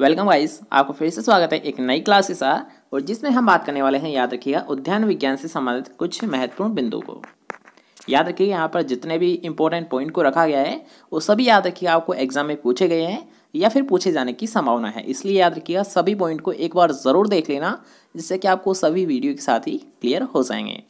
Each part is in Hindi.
वेलकम गाइस आपको फिर से स्वागत है एक नई क्लास के साथ और जिसमें हम बात करने वाले हैं याद रखिएगा उद्यान विज्ञान से संबंधित कुछ महत्वपूर्ण बिंदु को याद रखिए यहाँ पर जितने भी इंपॉर्टेंट पॉइंट को रखा गया है वो सभी याद रखिएगा आपको एग्जाम में पूछे गए हैं या फिर पूछे जाने की संभावना है इसलिए याद रखिएगा सभी पॉइंट को एक बार ज़रूर देख लेना जिससे कि आपको सभी वीडियो के साथ ही क्लियर हो जाएंगे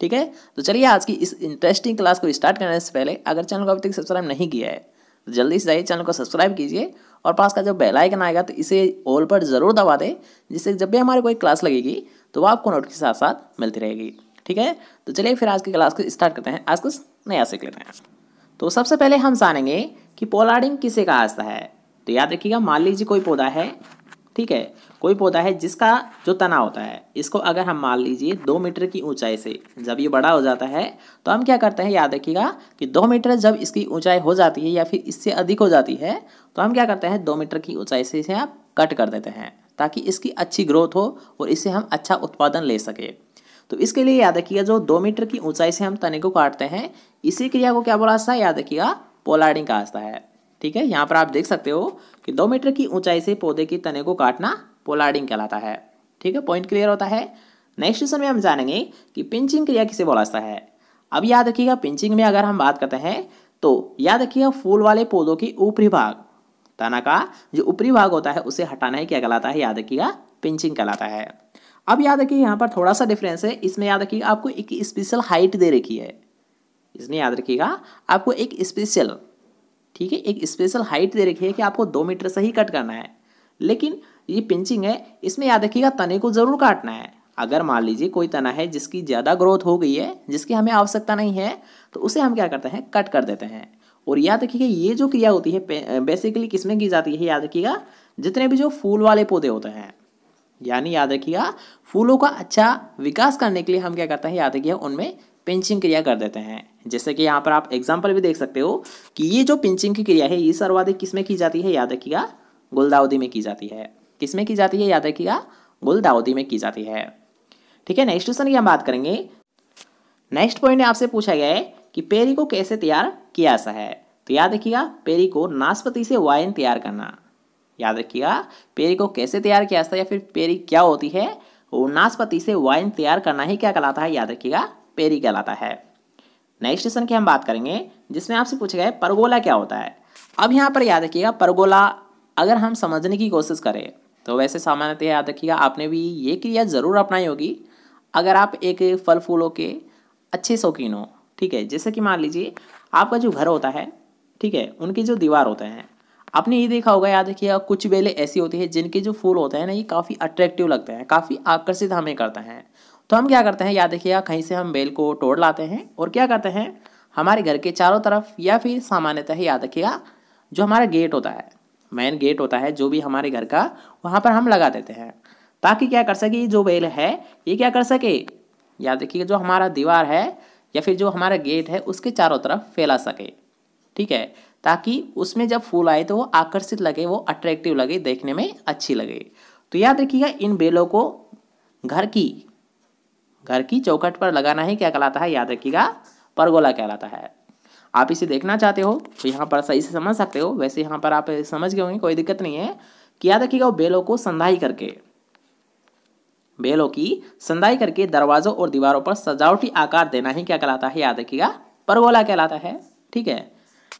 ठीक है तो चलिए आज की इस इंटरेस्टिंग क्लास को स्टार्ट करने से पहले अगर चैनल को अभी तक सब्सक्राइब नहीं किया है तो जल्दी से जाइए चैनल को सब्सक्राइब कीजिए और पास का जब बेलाइकन आएगा तो इसे ऑल पर ज़रूर दबा दें जिससे जब भी हमारे कोई क्लास लगेगी तो वो आपको नोट के साथ साथ मिलती रहेगी ठीक है तो चलिए फिर आज की क्लास को स्टार्ट करते हैं आज कुछ नया सीख लेते हैं तो सबसे पहले हम जानेंगे कि पोलार्डिंग किसे कहा जाता है तो याद रखिएगा मान लीजिए कोई पौधा है ठीक है कोई पौधा है जिसका जो तना होता है इसको अगर हम मान लीजिए दो मीटर की ऊंचाई से जब ये बड़ा हो जाता है तो हम क्या करते हैं याद रखिएगा कि दो मीटर जब इसकी ऊंचाई हो जाती है या फिर इससे अधिक हो जाती है तो हम क्या करते हैं दो मीटर की ऊंचाई से इसे आप कट कर देते हैं ताकि इसकी अच्छी ग्रोथ हो और इससे हम अच्छा उत्पादन ले सके तो इसके लिए याद रखिएगा जो दो मीटर की ऊंचाई से हम तने को काटते हैं इसी क्रिया को क्या बोला है याद रखिएगा पोलार्डिंग का आस्था है ठीक है यहाँ पर आप देख सकते हो कि दो मीटर की ऊंचाई से पौधे के तने को काटना पोलार्डिंग कहलाता है ठीक है पॉइंट क्लियर होता है नेक्स्ट क्वेश्चन में हम जानेंगे कि पिंचिंग क्रिया किसे जाता है अब याद रखिएगा पिंचिंग में अगर हम बात करते हैं तो याद रखिएगा फूल वाले पौधों की ऊपरी भाग तना का जो ऊपरी भाग होता है उसे हटाना ही क्या कहलाता है याद रखिएगा पिंचिंग कहलाता है अब याद रखिए यहाँ पर थोड़ा सा डिफरेंस है इसमें याद रखिएगा आपको एक स्पेशल हाइट दे रखी है इसमें याद रखिएगा आपको एक स्पेशल ठीक है एक स्पेशल हाइट दे रखी है कि आपको दो मीटर से ही कट करना है लेकिन ये पिंचिंग है इसमें याद रखिएगा तने को ज़रूर काटना है अगर मान लीजिए कोई तना है जिसकी ज़्यादा ग्रोथ हो गई है जिसकी हमें आवश्यकता नहीं है तो उसे हम क्या करते हैं कट कर देते हैं और याद रखिएगा ये जो क्रिया होती है बेसिकली किसमें की जाती है याद रखिएगा जितने भी जो फूल वाले पौधे होते हैं यानी याद रखिएगा फूलों का अच्छा विकास करने के लिए हम क्या करते हैं याद रखिएगा उनमें पिंचिंग क्रिया कर देते हैं जैसे कि यहाँ पर आप एग्जाम्पल भी देख सकते हो कि ये जो पिंचिंग की क्रिया है ये सर्वाधिक किस में की जाती है याद रखिएगा गुलदाउदी में की जाती है किस में की जाती है याद रखिएगा गुलदाउदी में की जाती है ठीक है नेक्स्ट क्वेश्चन की हम बात करेंगे नेक्स्ट पॉइंट आपसे पूछा गया है कि पेरी को कैसे तैयार किया सा है तो याद रखिएगा पेरी को नाशपति से वाइन तैयार करना याद रखिएगा पेरी को कैसे तैयार किया जाता है या फिर पेरी क्या होती है वो नाशपति से वाइन तैयार करना ही क्या कहलाता है याद रखिएगा पेरी कहलाता है नेक्स्ट क्वेश्चन की हम बात करेंगे जिसमें आपसे पूछा गया परगोला क्या होता है अब यहाँ पर याद रखिएगा परगोला अगर हम समझने की कोशिश करें तो वैसे सामान्यतः याद रखिएगा आपने भी ये क्रिया ज़रूर अपनाई होगी अगर आप एक फल फूलों के अच्छे शौकीन हो ठीक है जैसे कि मान लीजिए आपका जो घर होता है ठीक है उनकी जो दीवार होते हैं आपने ये देखा होगा याद रखिएगा कुछ बेले ऐसी होती है जिनके जो फूल होते हैं ना ये काफ़ी अट्रैक्टिव लगते हैं काफ़ी आकर्षित हमें करते हैं तो हम क्या करते हैं याद देखिएगा कहीं से हम बेल को तोड़ लाते हैं और क्या करते हैं हमारे घर के चारों तरफ या फिर सामान्यतः याद रखिएगा जो हमारा गेट होता है मेन गेट होता है जो भी हमारे घर का वहाँ पर हम लगा देते हैं ताकि क्या कर सके जो बेल है ये क्या कर सके याद रखिएगा जो हमारा दीवार है या फिर जो हमारा गेट है उसके चारों तरफ फैला सके ठीक है ताकि उसमें जब फूल आए तो वो आकर्षित लगे वो अट्रैक्टिव लगे देखने में अच्छी लगे तो याद रखिएगा इन बेलों को घर की घर की चौखट पर लगाना ही क्या कहलाता है याद रखिएगा परगोला कहलाता है आप इसे देखना चाहते हो तो यहाँ पर सही से समझ सकते हो वैसे यहाँ पर आप समझ गए होंगे कोई दिक्कत नहीं है कि याद रखिएगा वो बेलों को संधाई करके बेलों की संधाई करके दरवाजों और दीवारों पर सजावटी आकार देना ही क्या कहलाता है याद रखिएगा परगोला कहलाता है ठीक है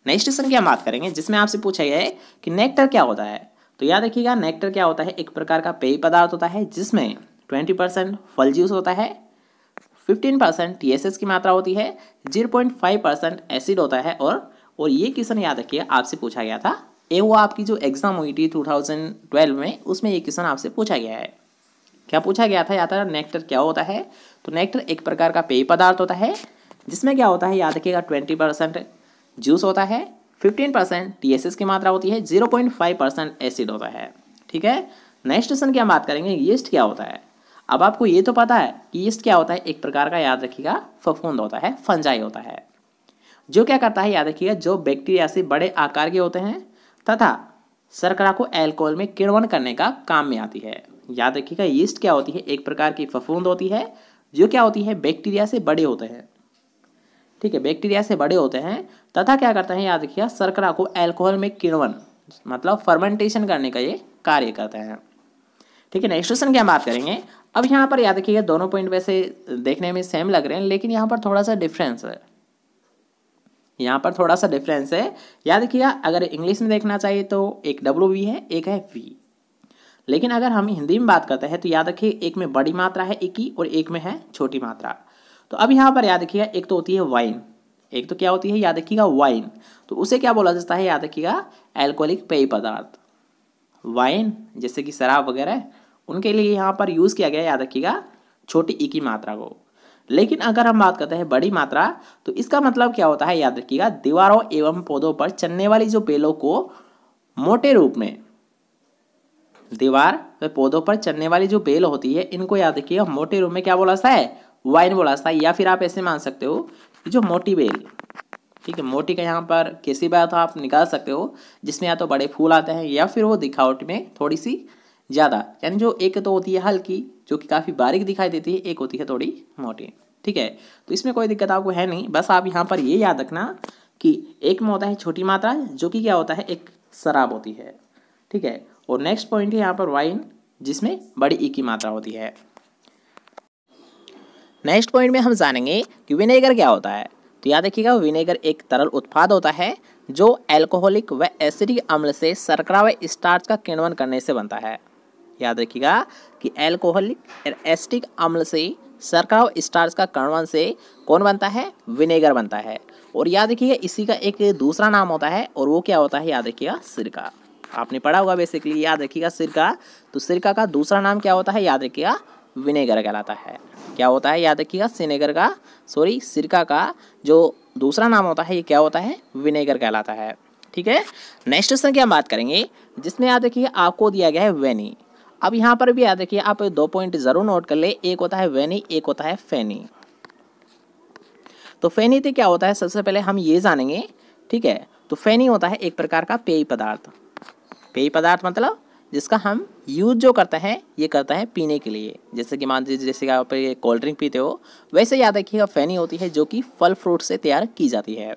नेक्स्ट क्वेश्चन की हम बात करेंगे जिसमें आपसे पूछा गया है कि नेक्टर क्या होता है तो याद रखिएगा नेक्टर क्या होता है एक प्रकार का पेय पदार्थ होता है जिसमें ट्वेंटी परसेंट फल जूस होता है 15 परसेंट टी की मात्रा होती है 0.5 परसेंट एसिड होता है और और ये क्वेश्चन याद रखिए आपसे पूछा गया था ये वो आपकी जो एग्ज़ाम हुई थी 2012 में उसमें ये क्वेश्चन आपसे पूछा गया है क्या पूछा गया था याद था नेक्टर क्या होता है तो नेक्टर एक प्रकार का पेय पदार्थ होता है जिसमें क्या होता है याद रखिएगा ट्वेंटी परसेंट जूस होता है फिफ्टीन परसेंट टी की मात्रा होती है zero point five percent acid होता है ठीक है नेक्स्ट क्वेश्चन की हम बात करेंगे यीस्ट क्या होता है अब आपको ये तो पता है कि यीस्ट क्या होता है एक प्रकार का याद रखिएगा फफूंद होता है फंजाई होता है जो क्या करता है याद रखिएगा जो बैक्टीरिया से बड़े आकार के होते हैं तथा सरकरा को एल्कोहल में किण्वन करने का काम में आती है याद रखिएगा यीस्ट क्या होती है एक प्रकार की फफूंद होती है जो क्या होती है बैक्टीरिया से बड़े होते हैं ठीक है बैक्टीरिया से बड़े होते हैं तथा क्या करते हैं याद रखिएगा सरकरा को एल्कोहल में किण्वन मतलब फर्मेंटेशन करने का ये कार्य करते हैं ठीक है नेक्स्ट क्वेश्चन की हम बात करेंगे अब यहाँ पर याद रखिएगा दोनों पॉइंट वैसे देखने में सेम लग रहे हैं लेकिन यहाँ पर थोड़ा सा डिफरेंस है यहाँ पर थोड़ा सा डिफरेंस है याद रखिएगा अगर इंग्लिश में देखना चाहिए तो एक डब्लू वी है एक है वी लेकिन अगर हम हिंदी में बात करते हैं तो याद रखिए एक में बड़ी मात्रा है एक ही और एक में है छोटी मात्रा तो अब यहाँ पर याद रखिएगा एक तो होती है वाइन एक तो क्या होती है याद रखिएगा वाइन तो उसे क्या बोला जाता है याद रखिएगा एल्कोहलिक पेय पदार्थ वाइन जैसे कि शराब वगैरह उनके लिए यहाँ पर यूज़ किया गया याद रखिएगा छोटी ई e की मात्रा को लेकिन अगर हम बात करते हैं बड़ी मात्रा तो इसका मतलब क्या होता है याद रखिएगा दीवारों एवं पौधों पर चलने वाली जो बेलों को मोटे रूप में दीवार व पौधों पर चलने वाली जो बेल होती है इनको याद रखिएगा मोटे रूप में क्या बोला सा है वाइन बोला सा या फिर आप ऐसे मान सकते हो जो मोटी बेल ठीक है मोटी का यहाँ पर कैसी बात आप निकाल सकते हो जिसमें या तो बड़े फूल आते हैं या फिर वो दिखावट में थोड़ी सी ज़्यादा यानी जो एक तो होती है हल्की जो कि काफ़ी बारीक दिखाई देती है एक होती है थोड़ी मोटी ठीक है तो इसमें कोई दिक्कत आपको है नहीं बस आप यहाँ पर ये याद रखना कि एक में होता है छोटी मात्रा जो कि क्या होता है एक शराब होती है ठीक है और नेक्स्ट पॉइंट है यहाँ पर वाइन जिसमें बड़ी ई e की मात्रा होती है नेक्स्ट पॉइंट में हम जानेंगे कि विनेगर क्या होता है तो याद रखिएगा विनेगर एक तरल उत्पाद होता है जो एल्कोहलिक व एसिडिक अम्ल से शर्करा व स्टार्च का किण्वन करने से बनता है याद रखिएगा कि एल्कोहलिक एस्टिक अम्ल से सरका स्टार्स का कणवन से कौन बनता है विनेगर बनता है और याद रखिएगा इसी का एक दूसरा नाम होता है और वो क्या होता है याद रखिएगा सिरका आपने पढ़ा होगा बेसिकली याद रखिएगा सिरका तो सिरका का दूसरा नाम क्या होता है याद रखिएगा विनेगर कहलाता है क्या होता है याद रखिएगा सिनेगर का सॉरी सिरका का जो दूसरा नाम होता है ये क्या होता है विनेगर कहलाता है ठीक है नेक्स्ट क्वेश्चन की हम बात करेंगे जिसमें याद रखिएगा आपको दिया गया है वेनी अब यहाँ पर भी याद रखिए आप दो पॉइंट जरूर नोट कर ले एक होता है वेनी एक होता है फैनी तो फैनी तो क्या होता है सबसे पहले हम ये जानेंगे ठीक है तो फैनी होता है एक प्रकार का पेय पदार्थ पेय पदार्थ मतलब जिसका हम यूज जो करते हैं ये करता है पीने के लिए जैसे कि मान लीजिए जैसे कि आप कोल्ड ड्रिंक पीते हो वैसे याद रखिएगा फैनी होती है जो कि फल फ्रूट से तैयार की जाती है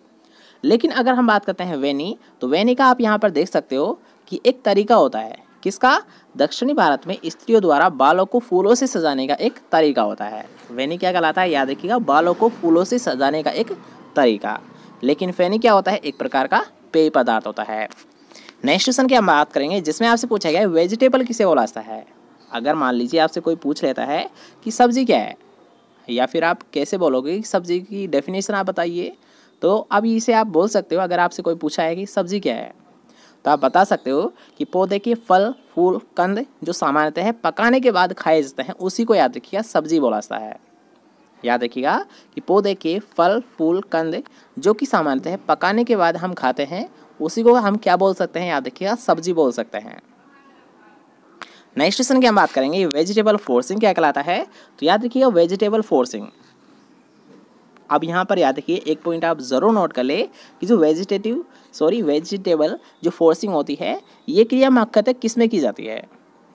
लेकिन अगर हम बात करते हैं वेनी तो वेनी का आप यहाँ पर देख सकते हो कि एक तरीका होता है किसका दक्षिणी भारत में स्त्रियों द्वारा बालों को फूलों से सजाने का एक तरीका होता है वेनी क्या कहलाता है याद रखिएगा बालों को फूलों से सजाने का एक तरीका लेकिन फेनी क्या होता है एक प्रकार का पेय पदार्थ होता है नेक्स्ट क्वेश्चन की हम बात करेंगे जिसमें आपसे पूछा गया वेजिटेबल किसे बोलाता है अगर मान लीजिए आपसे कोई पूछ लेता है कि सब्जी क्या है या फिर आप कैसे बोलोगे कि सब्जी की डेफिनेशन आप बताइए तो अब इसे आप बोल सकते हो अगर आपसे कोई पूछा है कि सब्जी क्या है तो आप बता सकते हो कि पौधे के फल फूल कंद जो सामान्यतः पकाने के बाद खाए जाते हैं उसी को याद रखिएगा सब्जी बोला जाता है याद रखिएगा कि पौधे के फल फूल कंद जो कि सामान्यतः पकाने के बाद हम खाते हैं उसी को हम क्या बोल सकते हैं याद रखिएगा सब्जी बोल सकते हैं नेक्स्ट क्वेश्चन की हम बात करेंगे वेजिटेबल फोर्सिंग क्या कहलाता है तो याद रखिएगा वेजिटेबल फोर्सिंग अब यहाँ पर याद रखिए एक पॉइंट आप ज़रूर नोट कर ले कि जो वेजिटेटिव सॉरी वेजिटेबल जो फोर्सिंग होती है ये क्रिया मुख्यतः किस में की जाती है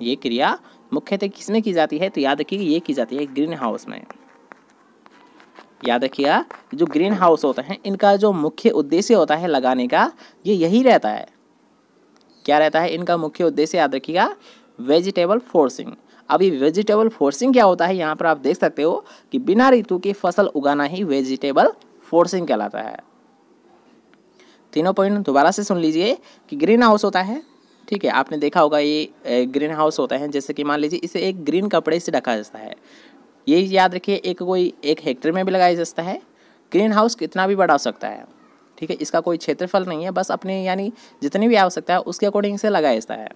ये क्रिया मुख्यतः किस में की जाती है तो याद रखिए ये की जाती है ग्रीन हाउस में याद रखिएगा जो ग्रीन हाउस होते हैं इनका जो मुख्य उद्देश्य होता है लगाने का ये यही रहता है क्या रहता है इनका मुख्य उद्देश्य याद रखिएगा वेजिटेबल फोर्सिंग अभी वेजिटेबल फोर्सिंग क्या होता है यहाँ पर आप देख सकते हो कि बिना ऋतु की फसल उगाना ही वेजिटेबल फोर्सिंग कहलाता है तीनों पॉइंट दोबारा से सुन लीजिए कि ग्रीन हाउस होता है ठीक है आपने देखा होगा ये ग्रीन हाउस होता है जैसे कि मान लीजिए इसे एक ग्रीन कपड़े से ढका जाता है ये याद रखिए एक कोई एक हेक्टेयर में भी लगाया जाता है ग्रीन हाउस कितना भी बढ़ा सकता है ठीक है इसका कोई क्षेत्रफल नहीं है बस अपने यानी जितनी भी आवश्यकता है उसके अकॉर्डिंग से लगाया जाता है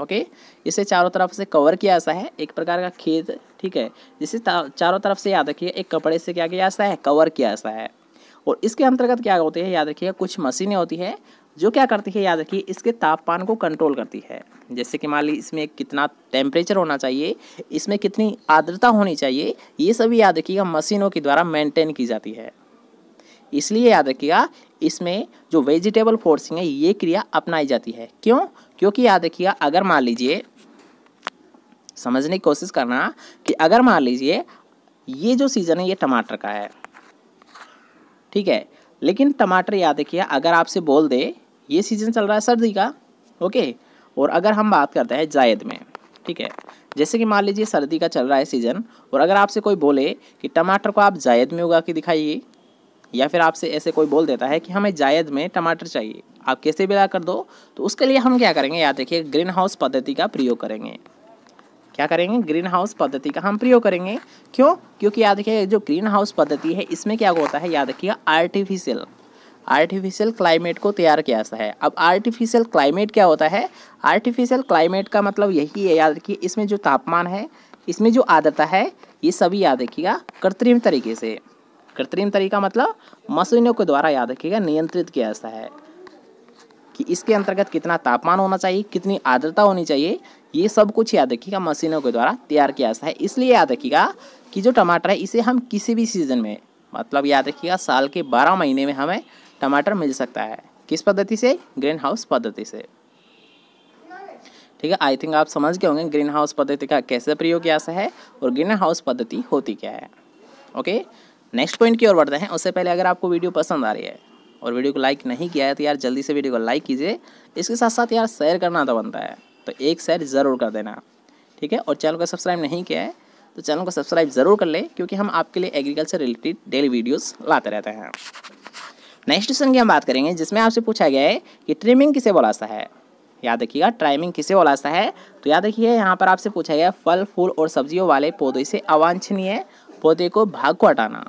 ओके इसे चारों तरफ से कवर किया जाता है एक प्रकार का खेत ठीक है जिसे चारों तरफ से याद रखिए एक कपड़े से क्या किया जाता है कवर किया जाता है और इसके अंतर्गत क्या होती है याद रखिएगा कुछ मशीनें होती है जो क्या करती है याद रखिए इसके तापमान को कंट्रोल करती है जैसे कि मान लीजिए इसमें कितना टेम्परेचर होना चाहिए इसमें कितनी आर्द्रता होनी चाहिए ये सभी याद रखिएगा मशीनों के द्वारा मेंटेन की जाती है इसलिए याद रखिएगा इसमें जो वेजिटेबल फोर्सिंग है ये क्रिया अपनाई जाती है क्यों क्योंकि याद रखिएगा अगर मान लीजिए समझने की कोशिश करना कि अगर मान लीजिए ये जो सीज़न है ये टमाटर का है ठीक है लेकिन टमाटर याद रखिए अगर आपसे बोल दे ये सीज़न चल रहा है सर्दी का ओके और अगर हम बात करते हैं जायद में ठीक है जैसे कि मान लीजिए सर्दी का चल रहा है सीज़न और अगर आपसे कोई बोले कि टमाटर को आप जायद में उगा के दिखाइए या फिर आपसे ऐसे कोई बोल देता है कि हमें जायद में टमाटर चाहिए आप कैसे भी कर दो तो उसके लिए हम क्या करेंगे याद रखिए ग्रीन हाउस पद्धति का प्रयोग करेंगे क्या करेंगे ग्रीन हाउस पद्धति का हम प्रयोग करेंगे क्यों क्योंकि याद रखिए जो ग्रीन हाउस पद्धति है इसमें क्या होता है याद रखिए आर्टिफिशियल आर्टिफिशियल क्लाइमेट को तैयार किया जाता है अब आर्टिफिशियल क्लाइमेट क्या होता है आर्टिफिशियल क्लाइमेट का मतलब यही है याद रखिए इसमें जो तापमान है इसमें जो आदरता है ये सभी याद रखिएगा कृत्रिम तरीके से कृत्रिम तरीका मतलब मशीनों के द्वारा याद रखिएगा नियंत्रित किया जाता है कि इसके अंतर्गत कितना तापमान होना चाहिए कितनी आर्द्रता होनी चाहिए ये सब कुछ याद रखिएगा मशीनों के द्वारा तैयार किया जाता है इसलिए याद रखिएगा कि जो टमाटर है इसे हम किसी भी सीज़न में मतलब याद रखिएगा साल के बारह महीने में हमें टमाटर मिल सकता है किस पद्धति से ग्रीन हाउस पद्धति से ठीक है आई थिंक आप समझ गए होंगे ग्रीन हाउस पद्धति का कैसे प्रयोग किया है और ग्रीन हाउस पद्धति होती क्या है ओके नेक्स्ट पॉइंट की ओर बढ़ते हैं उससे पहले अगर आपको वीडियो पसंद आ रही है और वीडियो को लाइक नहीं किया है तो यार जल्दी से वीडियो को लाइक कीजिए इसके साथ साथ यार शेयर करना तो बनता है तो एक शेयर ज़रूर कर देना ठीक है और चैनल को सब्सक्राइब नहीं किया है तो चैनल को सब्सक्राइब ज़रूर कर ले क्योंकि हम आपके लिए एग्रीकल्चर रिलेटेड डेली वीडियोस लाते रहते हैं नेक्स्ट क्वेश्चन की हम बात करेंगे जिसमें आपसे पूछा गया है कि ट्रिमिंग किसे बोला सा है याद रखिएगा ट्राइमिंग किसे बोला सा है तो याद रखिए यहाँ पर आपसे पूछा गया फल फूल और सब्जियों वाले पौधे से अवांछनीय पौधे को भाग को हटाना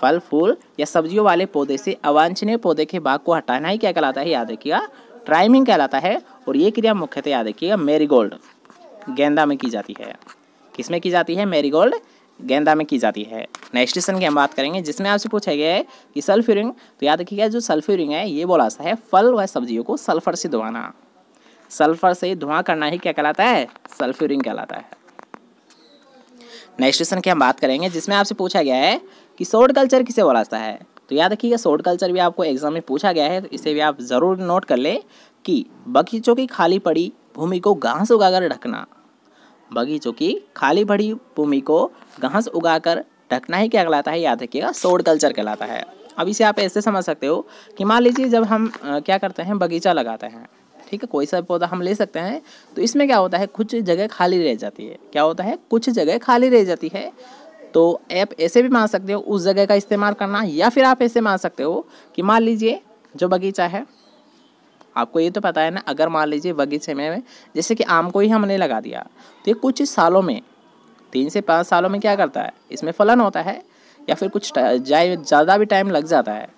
फल फूल या सब्जियों वाले पौधे से अवांछनीय पौधे के भाग को हटाना ही क्या कहलाता है याद रखिएगा ट्राइमिंग कहलाता है और ये क्रिया मुख्यतः याद रखिएगा मेरीगोल्ड गेंदा में की जाती है किसमें की जाती है मेरीगोल्ड गेंदा में की जाती है नेक्स्ट क्वेश्चन की हम बात करेंगे जिसमें आपसे पूछा गया है कि सल्फ्यूरिंग तो याद रखिएगा जो सल्फ्यूरिंग है ये बोला सा है फल व सब्जियों को सल्फर से धुआना सल्फर से धुआं करना ही क्या कहलाता है सल्फ्यूरिंग कहलाता है नेक्स्ट क्वेश्चन की हम बात करेंगे जिसमें आपसे पूछा गया है कि शॉर्ट कल्चर किसे जाता है तो याद रखिएगा शॉर्ट कल्चर भी आपको एग्जाम में पूछा गया है तो इसे भी आप ज़रूर नोट कर ले कि बगीचों की खाली पड़ी भूमि को घास उगाकर ढकना बगीचों की खाली पड़ी भूमि को घास उगाकर ढकना ही क्या कहलाता है याद रखिएगा शॉर्ट कल्चर कहलाता है अब इसे आप ऐसे समझ सकते हो कि मान लीजिए जब हम आ, क्या करते हैं बगीचा लगाते हैं ठीक है कोई सा पौधा हम ले सकते हैं तो इसमें क्या होता है कुछ जगह खाली रह जाती है क्या होता है कुछ जगह खाली रह जाती है तो ऐप ऐसे भी मान सकते हो उस जगह का इस्तेमाल करना या फिर आप ऐसे मान सकते हो कि मान लीजिए जो बगीचा है आपको ये तो पता है ना अगर मान लीजिए बगीचे में जैसे कि आम को ही हमने लगा दिया तो ये कुछ सालों में तीन से पाँच सालों में क्या करता है इसमें फलन होता है या फिर कुछ जाए ज़्यादा भी टाइम लग जाता है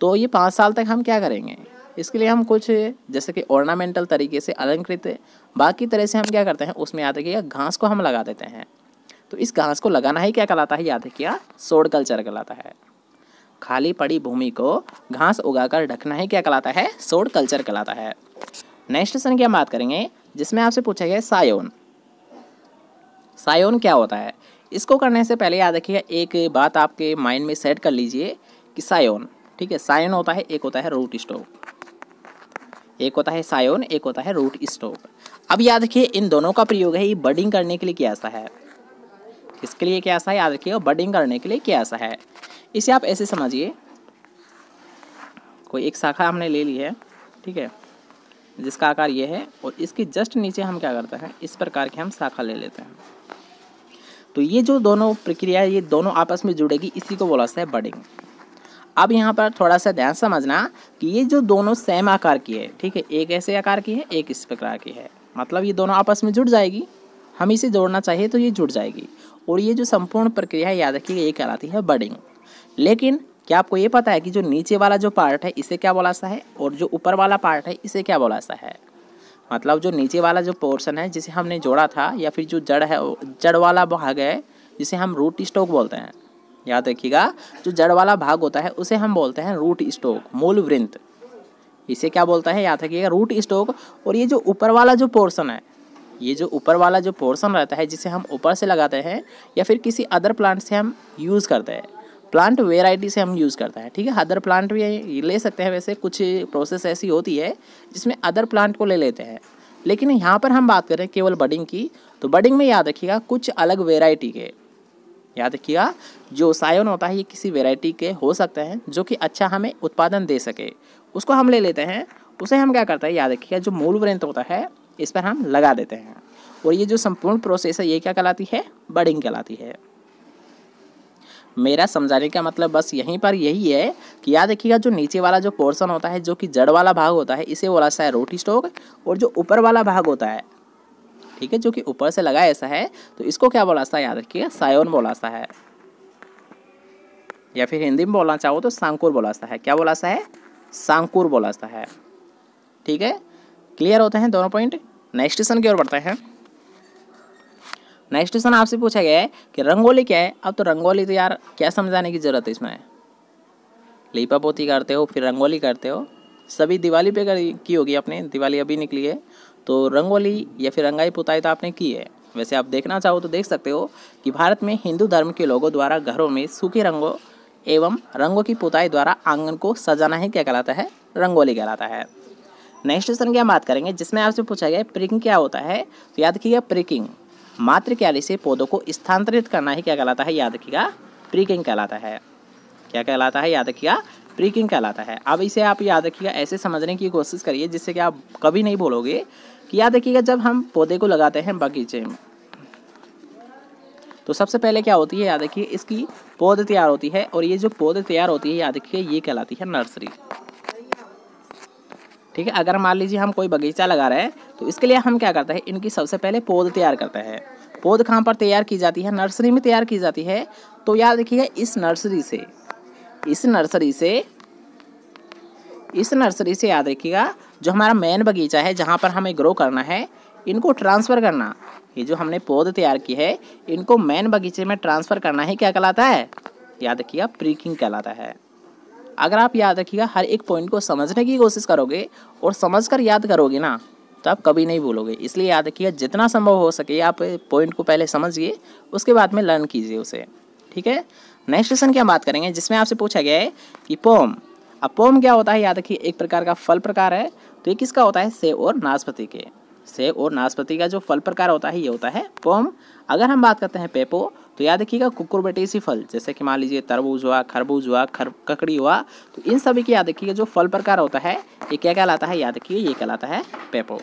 तो ये पाँच साल तक हम क्या करेंगे इसके लिए हम कुछ जैसे कि ऑर्नामेंटल तरीके से अलंकृत बाकी तरह से हम क्या करते हैं उसमें आते कि घास को हम लगा देते हैं तो इस घास को लगाना ही क्या कहलाता है याद है क्या सोड कल्चर कहलाता है खाली पड़ी भूमि को घास उगाकर ढकना ही क्या कहलाता है सोड कल्चर कहलाता है नेक्स्ट क्वेश्चन की हम बात करेंगे जिसमें आपसे पूछा गया सायोन सायोन क्या होता है इसको करने से पहले याद रखिए एक बात आपके माइंड में सेट कर लीजिए कि सायोन ठीक है सायोन होता है एक होता है रूट स्टोव एक होता है सायोन एक होता है रूट स्टोव अब याद रखिए इन दोनों का प्रयोग है ये बर्डिंग करने के लिए किया जाता है इसके लिए क्या ऐसा है याद रखिए बडिंग करने के लिए क्या ऐसा है इसे आप ऐसे समझिए कोई एक शाखा हमने ले ली है ठीक है जिसका आकार ये है और इसके जस्ट नीचे हम क्या करते हैं इस प्रकार के हम शाखा ले लेते हैं तो ये जो दोनों प्रक्रिया ये दोनों आपस में जुड़ेगी इसी को बोला है बडिंग अब यहाँ पर थोड़ा सा ध्यान समझना कि ये जो दोनों सेम आकार की है ठीक है एक ऐसे आकार की है एक इस प्रकार की है मतलब ये दोनों आपस में जुड़ जाएगी हम इसे जोड़ना चाहिए तो ये जुड़ जाएगी और ये जो संपूर्ण प्रक्रिया है याद रखिएगा ये कहलाती है बडिंग लेकिन क्या आपको ये पता है कि जो नीचे वाला जो पार्ट है इसे क्या बोला सा है और जो ऊपर वाला पार्ट है इसे क्या बोला सा है मतलब जो नीचे वाला जो पोर्शन है जिसे हमने जोड़ा था या फिर जो जड़ है जड़ वाला भाग है जिसे हम रूट स्टोक बोलते हैं याद रखिएगा जो जड़ वाला भाग होता है उसे हम बोलते हैं रूट स्टोक मूल वृंत इसे क्या बोलता है याद रखिएगा रूट स्टोक और ये जो ऊपर वाला जो पोर्शन है ये जो ऊपर वाला जो पोर्सन रहता है जिसे हम ऊपर से लगाते हैं या फिर किसी अदर प्लांट से हम यूज़ करते हैं प्लांट वेराइटी से हम यूज़ करते हैं ठीक है अदर प्लांट भी ले सकते हैं वैसे कुछ प्रोसेस ऐसी होती है जिसमें अदर प्लांट को ले लेते हैं लेकिन यहाँ पर हम बात करें केवल बडिंग की तो बडिंग में याद रखिएगा कुछ अलग वेराइटी के याद रखिएगा जो सायन होता है ये किसी वेराइटी के हो सकते हैं जो कि अच्छा हमें उत्पादन दे सके उसको हम ले लेते हैं उसे हम क्या करते हैं याद रखिएगा जो मूल वृंत होता है इस पर हम लगा देते हैं और ये जो संपूर्ण प्रोसेस है ये क्या कहलाती है बडिंग कहलाती है मेरा समझाने का मतलब बस यहीं पर यही है कि याद रखिएगा जो नीचे वाला जो पोर्शन होता है जो कि जड़ वाला भाग होता है इसे बोला सा है रोटी स्टोक और जो ऊपर वाला भाग होता है ठीक है जो कि ऊपर से लगा ऐसा है तो इसको क्या बोला सा याद रखिएगा सायोन बोला सा है या फिर हिंदी में बोलना चाहो तो सांकुर बोला सा है क्या बोला सा है सांकुर बोला सा है ठीक है क्लियर होते हैं दोनों पॉइंट नेक्स्ट क्वेश्चन की ओर बढ़ते हैं नेक्स्ट क्वेश्चन आपसे पूछा गया है कि रंगोली क्या है अब तो रंगोली तो यार क्या समझाने की ज़रूरत है इसमें लिपा पोती करते हो फिर रंगोली करते हो सभी दिवाली पे की होगी आपने दिवाली अभी निकली है तो रंगोली या फिर रंगाई पुताई तो आपने की है वैसे आप देखना चाहो तो देख सकते हो कि भारत में हिंदू धर्म के लोगों द्वारा घरों में सूखे रंगों एवं रंगों की पुताई द्वारा आंगन को सजाना ही क्या कहलाता है रंगोली कहलाता है नेक्स्ट क्वेश्चन की हम बात करेंगे जिसमें आपसे पूछा गया प्रिकिंग क्या होता है तो याद रखिएगा प्रिकिंग मात्र क्यारी से पौधों को स्थानांतरित करना ही क्या कहलाता है याद रखिएगा प्रिकिंग कहलाता है क्या कहलाता है याद रखिएगा प्रिकिंग कहलाता है अब इसे आप याद रखिएगा ऐसे समझने की कोशिश करिए जिससे कि आप कभी नहीं बोलोगे कि याद रखिएगा जब हम पौधे को लगाते हैं बगीचे में तो सबसे पहले क्या होती है याद रखिए इसकी पौध तैयार होती है और ये जो पौध तैयार होती है याद रखिए ये कहलाती है नर्सरी ठीक है अगर मान लीजिए हम कोई बगीचा लगा रहे हैं तो इसके लिए हम क्या करते हैं इनकी सबसे पहले पौध तैयार करते हैं पौध कहाँ पर तैयार की जाती है नर्सरी में तैयार की जाती है तो याद रखिए इस नर्सरी से इस नर्सरी से इस नर्सरी से याद रखिएगा जो हमारा मेन बगीचा है जहाँ पर हमें ग्रो करना है इनको ट्रांसफ़र करना ये जो हमने पौध तैयार की है इनको मेन बगीचे में ट्रांसफ़र करना ही क्या कहलाता है याद रखिएगा प्रीकिंग कहलाता है अगर आप याद रखिएगा हर एक पॉइंट को समझने की कोशिश करोगे और समझ कर याद करोगे ना तो आप कभी नहीं भूलोगे इसलिए याद रखिएगा जितना संभव हो सके आप पॉइंट को पहले समझिए उसके बाद में लर्न कीजिए उसे ठीक है नेक्स्ट क्वेश्चन की हम बात करेंगे जिसमें आपसे पूछा गया है कि पोम अब पोम क्या होता है याद रखिए एक प्रकार का फल प्रकार है तो ये किसका होता है सेब और नाशपति के सेब और नाशपति का जो फल प्रकार होता है ये होता है पोम अगर हम बात करते हैं पेपो तो याद रखिएगा कुकुरबटेसी फल जैसे कि मान लीजिए तरबूज हुआ खरबूज हुआ खर ककड़ी हुआ तो इन सभी की याद रखिएगा जो फल प्रकार होता है ये क्या कहलाता है याद रखिए ये कहलाता है पेपो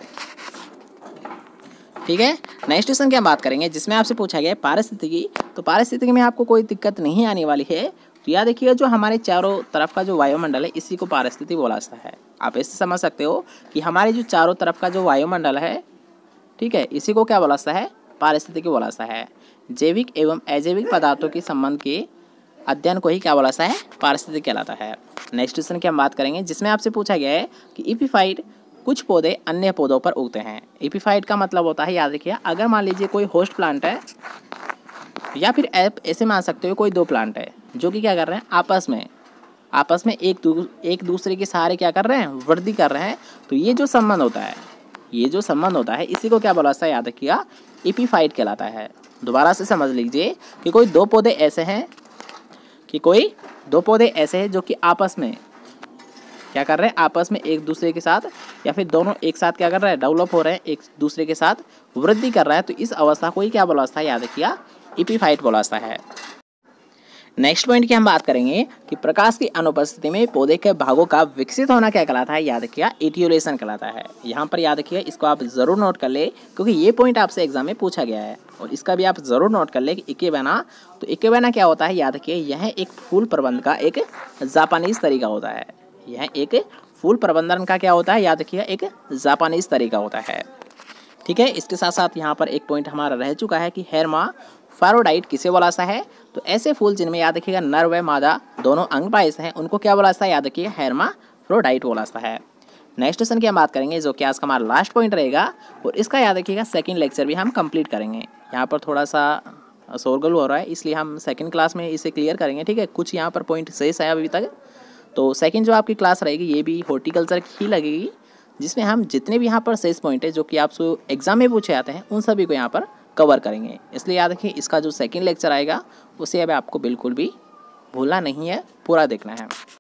ठीक है नेक्स्ट क्वेश्चन की हम बात करेंगे जिसमें आपसे पूछा गया पारिस्थितिकी तो पारिस्थितिकी में आपको कोई दिक्कत नहीं आने वाली है तो याद रखिएगा जो हमारे चारों तरफ का जो वायुमंडल है इसी को पारिस्थिति बोला जाता है आप इससे समझ सकते हो कि हमारे जो चारों तरफ का जो वायुमंडल है ठीक है इसी को क्या बोला जाता है पारिस्थितिक वलासा सा है जैविक एवं अजैविक पदार्थों के संबंध के अध्ययन को ही क्या वलासा है पारिस्थितिक कहलाता है नेक्स्ट क्वेश्चन की हम बात करेंगे जिसमें आपसे पूछा गया है कि इपिफाइड कुछ पौधे अन्य पौधों पर उगते हैं इपिफाइड का मतलब होता है याद रखिए अगर मान लीजिए कोई होस्ट प्लांट है या फिर ऐप ऐसे मान सकते हो कोई दो प्लांट है जो कि क्या कर रहे हैं आपस में आपस में एक दू, एक दूसरे के सहारे क्या कर रहे हैं वृद्धि कर रहे हैं तो ये जो संबंध होता है ये जो संबंध होता है इसी को क्या बोला जाता याद किया इपीफाइट कहलाता है दोबारा से समझ लीजिए कि कोई दो पौधे ऐसे हैं कि कोई दो पौधे ऐसे हैं जो कि आपस में क्या कर रहे हैं आपस में एक दूसरे के साथ या फिर दोनों एक साथ क्या कर रहे हैं डेवलप हो रहे हैं एक दूसरे के साथ वृद्धि कर रहा है तो इस अवस्था को ही क्या बोला याद किया इपीफाइट बोला है नेक्स्ट पॉइंट की हम बात करेंगे कि प्रकाश की अनुपस्थिति में पौधे के भागों का विकसित होना क्या कहलाता है याद किया एटियोलेशन कहलाता है यहाँ पर याद किया इसको आप ज़रूर नोट कर ले क्योंकि ये पॉइंट आपसे एग्जाम में पूछा गया है और इसका भी आप ज़रूर नोट कर ले कि बना तो बना क्या होता है याद रखिए यह एक फूल प्रबंध का एक जापानीज तरीका होता है यह एक फूल प्रबंधन का क्या होता है याद रखिए एक जापानीज तरीका होता है ठीक है इसके साथ साथ यहाँ पर एक पॉइंट हमारा रह चुका है कि हेरमा फारोडाइट किसे बोला सा है तो ऐसे फूल जिनमें याद रखिएगा नर व मादा दोनों अंग पाए हैं उनको क्या बोला सा याद रखिएगा हेरमा फ्रोडाइट बोला सा है नेक्स्ट सेशन की हम बात करेंगे जो कि आज का हमारा लास्ट पॉइंट रहेगा और इसका याद रखिएगा सेकेंड लेक्चर भी हम कम्प्लीट करेंगे यहाँ पर थोड़ा सा शोरगुल हो रहा है इसलिए हम सेकेंड क्लास में इसे क्लियर करेंगे ठीक है कुछ यहाँ पर पॉइंट सेस है अभी तक तो सेकेंड जो आपकी क्लास रहेगी ये भी हॉर्टिकल्चर की लगेगी जिसमें हम जितने भी यहाँ पर सेस पॉइंट है जो कि आपसे एग्ज़ाम में पूछे जाते हैं उन सभी को यहाँ पर कवर करेंगे इसलिए याद रखिए इसका जो सेकेंड लेक्चर आएगा उसे अब आपको बिल्कुल भी भूलना नहीं है पूरा देखना है